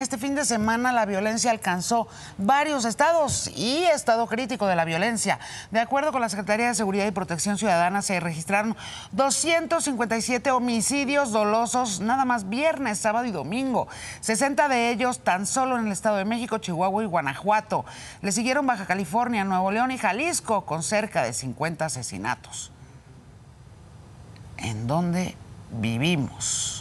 Este fin de semana la violencia alcanzó varios estados y estado crítico de la violencia. De acuerdo con la Secretaría de Seguridad y Protección Ciudadana, se registraron 257 homicidios dolosos nada más viernes, sábado y domingo. 60 de ellos tan solo en el Estado de México, Chihuahua y Guanajuato. Le siguieron Baja California, Nuevo León y Jalisco con cerca de 50 asesinatos. ¿En dónde vivimos?